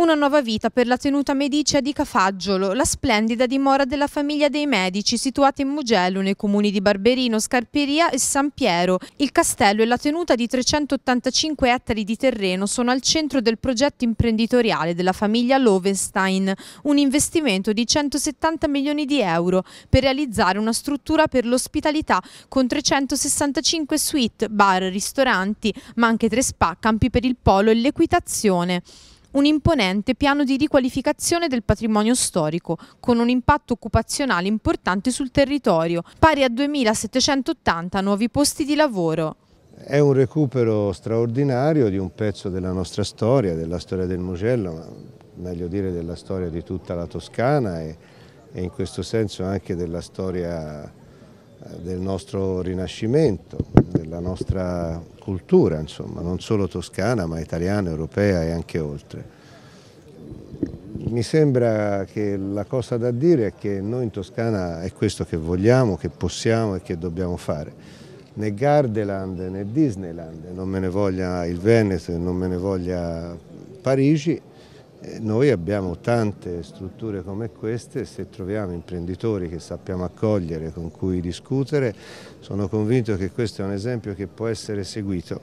Una nuova vita per la tenuta medicea di Cafaggiolo, la splendida dimora della famiglia dei Medici situata in Mugello nei comuni di Barberino, Scarperia e San Piero. Il castello e la tenuta di 385 ettari di terreno sono al centro del progetto imprenditoriale della famiglia Lovenstein, un investimento di 170 milioni di euro per realizzare una struttura per l'ospitalità con 365 suite, bar, ristoranti, ma anche tre spa, campi per il polo e l'equitazione un imponente piano di riqualificazione del patrimonio storico, con un impatto occupazionale importante sul territorio, pari a 2.780 nuovi posti di lavoro. È un recupero straordinario di un pezzo della nostra storia, della storia del Mugello, ma meglio dire della storia di tutta la Toscana e, e in questo senso anche della storia del nostro rinascimento, della nostra cultura, insomma, non solo toscana ma italiana, europea e anche oltre. Mi sembra che la cosa da dire è che noi in Toscana è questo che vogliamo, che possiamo e che dobbiamo fare. Né Gardeland né Disneyland, non me ne voglia il Veneto, non me ne voglia Parigi, eh, noi abbiamo tante strutture come queste, se troviamo imprenditori che sappiamo accogliere, con cui discutere, sono convinto che questo è un esempio che può essere seguito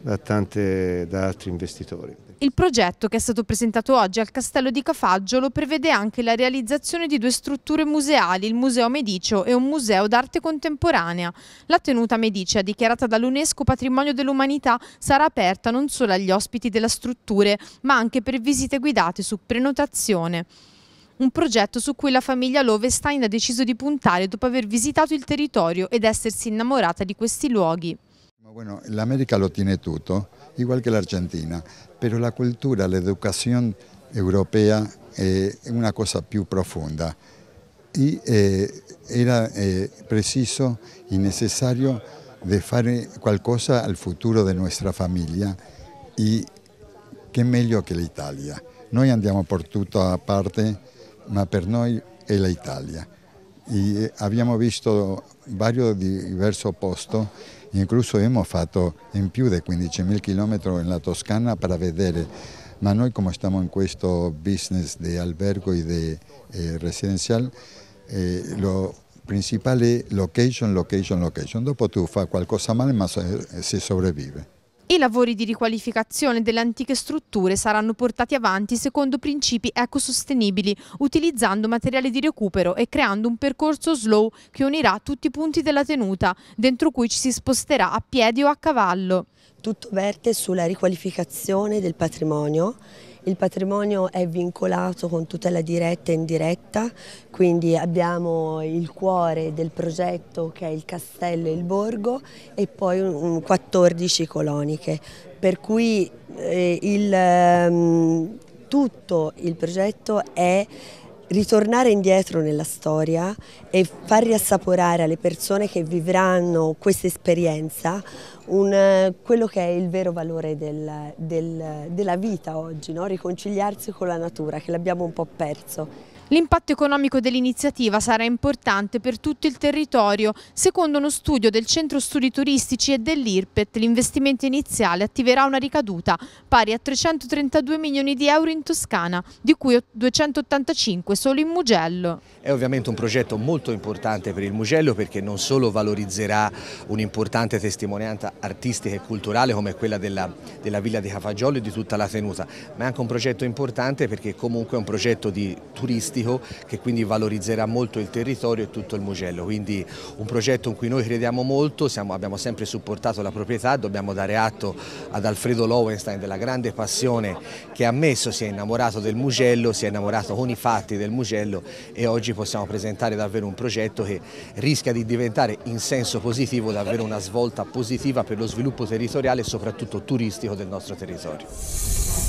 da, tante, da altri investitori. Il progetto che è stato presentato oggi al Castello di Cafaggiolo prevede anche la realizzazione di due strutture museali, il Museo Medicio e un museo d'arte contemporanea. La tenuta Medicea, dichiarata dall'UNESCO Patrimonio dell'Umanità, sarà aperta non solo agli ospiti della struttura, ma anche per visite guidate su prenotazione un progetto su cui la famiglia Lovestein ha deciso di puntare dopo aver visitato il territorio ed essersi innamorata di questi luoghi. Bueno, América lo tiene todo, igual que la Argentina, pero la cultura, la educación europea es eh, una cosa más profunda. Y eh, era eh, preciso y necesario de fare qualcosa al futuro de nuestra familia y que meglio che l'Italia. Noi andiamo por tutta parte, ma per es la Italia. e abbiamo visto vario diverso posto, incluso abbiamo fatto in più di 15.000 km nella Toscana per vedere, ma noi come stiamo in questo business di albergo e di eh, residenzial, eh, lo principale è location, location, location, dopo tu fai qualcosa male ma eh, si sopravvive. I lavori di riqualificazione delle antiche strutture saranno portati avanti secondo principi ecosostenibili, utilizzando materiali di recupero e creando un percorso slow che unirà tutti i punti della tenuta, dentro cui ci si sposterà a piedi o a cavallo. Tutto verte sulla riqualificazione del patrimonio il patrimonio è vincolato con tutela diretta e indiretta, quindi abbiamo il cuore del progetto che è il castello e il borgo e poi 14 coloniche, per cui eh, il, ehm, tutto il progetto è ritornare indietro nella storia e far riassaporare alle persone che vivranno questa esperienza un, eh, quello che è il vero valore del, del, della vita oggi, no? riconciliarsi con la natura che l'abbiamo un po' perso. L'impatto economico dell'iniziativa sarà importante per tutto il territorio. Secondo uno studio del Centro Studi Turistici e dell'IRPET, l'investimento iniziale attiverà una ricaduta pari a 332 milioni di euro in Toscana, di cui 285 solo in Mugello. È ovviamente un progetto molto importante per il Mugello perché non solo valorizzerà un'importante testimonianza artistica e culturale come quella della, della villa di Cafagiolo e di tutta la tenuta, ma è anche un progetto importante perché comunque è un progetto di turisti turistico che quindi valorizzerà molto il territorio e tutto il Mugello, quindi un progetto in cui noi crediamo molto, siamo, abbiamo sempre supportato la proprietà, dobbiamo dare atto ad Alfredo Lowenstein della grande passione che ha messo, si è innamorato del Mugello, si è innamorato con i fatti del Mugello e oggi possiamo presentare davvero un progetto che rischia di diventare in senso positivo davvero una svolta positiva per lo sviluppo territoriale e soprattutto turistico del nostro territorio.